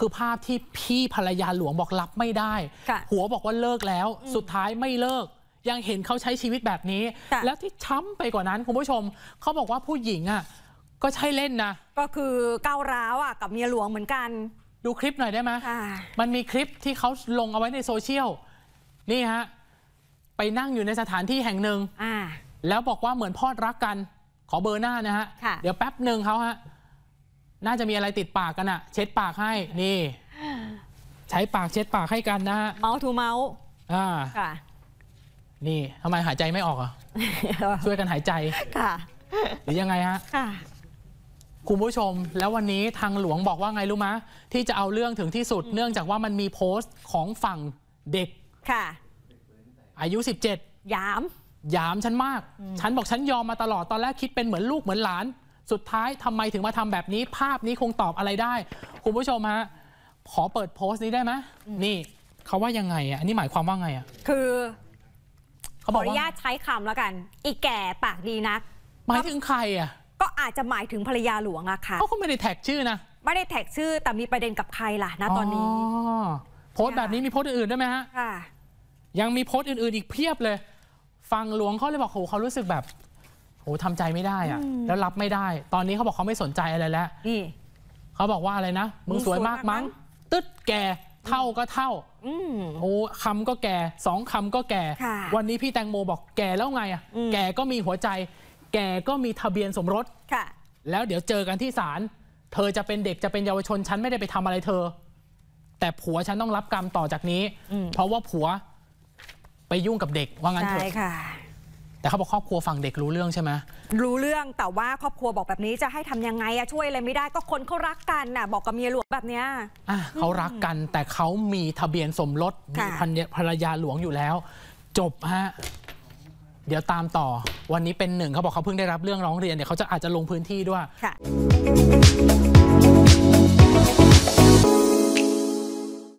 คือภาพที่พี่ภรรยาหลวงบอกรับไม่ได้หัวบอกว่าเลิกแล้ว สุดท้ายไม่เลิก ยังเห็นเขาใช้ชีวิตแบบนี้ แล้วที่ช้ำไปกว่านั้นคุณผู้ชมเขาบอกว่าผู้หญิงอ่ะก็ใช่เล่นนะก็คือก้าวร้าวอ่ะกับเมียหลวงเหมือนกัน ดูคลิปหน่อยได้ไหมมันมีคลิปที่เขาลงเอาไว้ในโซเชียลนี่ฮะไปนั่งอยู่ในสถานที่แห่งหนึ่งแล้วบอกว่าเหมือนพอดรักกัน ขอเบอร์หน้านะฮะเดี๋ยวแป๊บหนึ่งเขาฮะน่าจะมีอะไรติดปากกันอะเช็ดปากให้ นี่ ใช้ปากเช็ดปากให้กันนะฮะ เมาทูเมาอ่าค่ะนี่ทำไมหายใจไม่ออกอ่ะ ช่วยกันหายใจ ค่ะ หรือยังไงฮะ ค่ะ คุณผู้ชมแล้ววันนี้ทางหลวงบอกว่าไงรู้มะ ที่จะเอาเรื่องถึงที่สุดเนื่องจากว่ามันมีโพสต์ของฝั่งเด็ก ค่ะ อายุ 17 ยาม ยามฉันมาก ฉันบอกฉันยอมมาตลอดตอนแรกคิดเป็นเหมือนลูกเหมือนหลานสุดท้าย ทำไมถึงมาทำแบบนี้ภาพนี้คงตอบอะไรได้ คุณผู้ชมฮะขอเปิดโพสต์นี้ได้ไหมนี่ เขาว่ายังไงอ่ะอันนี้หมายความว่าไงอ่ะคือ เขาบอกอนุญาตใช้คำแล้วกัน อีแก่ปากดีนักหมายถึงใครอ่ะก็อาจจะหมายถึงภรรยาหลวงอะค่ะเขาก็ไม่ได้แท็กชื่อนะ ไม่ได้แท็กชื่อแต่มีประเด็นกับใครล่ะนะตอนนี้โพสต์แบบนี้มีโพสต์อื่นๆด้วยไหมฮะยังมีโพสต์อื่นๆอีกเพียบเลย ฟังหลวงเขาเลยบอกโหเขารู้สึกแบบโอ้ทำใจไม่ได้อะแล้วรับไม่ได้ ตอนนี้เขาบอกเขาไม่สนใจอะไรแล้วเขาบอกว่าอะไรนะมึงสวยมากมั้ง ตึ๊ดแก่เท่าก็เท่าโอ้คำก็แก่สองคำก็แก่ วันนี้พี่แตงโมบอกแก่แล้วไงอ่ะแก่ก็มีหัวใจ แก่ก็มีทะเบียนสมรสแล้วเดี๋ยวเจอกันที่ศาลเธอจะเป็นเด็กจะเป็นเยาวชนฉันไม่ได้ไปทำอะไรเธอ แต่ผัวฉันต้องรับกรรมต่อจากนี้เพราะว่าผัวไปยุ่งกับเด็กว่างั้นเถอะแต่เขาบอกครอบครัวฝั่งเด็กรู้เรื่องใช่ไหมรู้เรื่องแต่ว่าครอบครัวบอกแบบนี้จะให้ทำยังไงอะช่วยอะไรไม่ได้ก็คนเขารักกันน่ะบอกกับเมียหลวงแบบเนี้ยอ่ะเขารักกัน แต่เขามีทะเบียนสมรสมีภรรยาหลวงอยู่แล้ว จบฮะเดี๋ยวตามต่อวันนี้เป็นหนึ่งเขาบอกเขาเพิ่งได้รับเรื่องร้องเรียนเดี๋ยวเขาจะอาจจะลงพื้นที่ด้วยค่ะ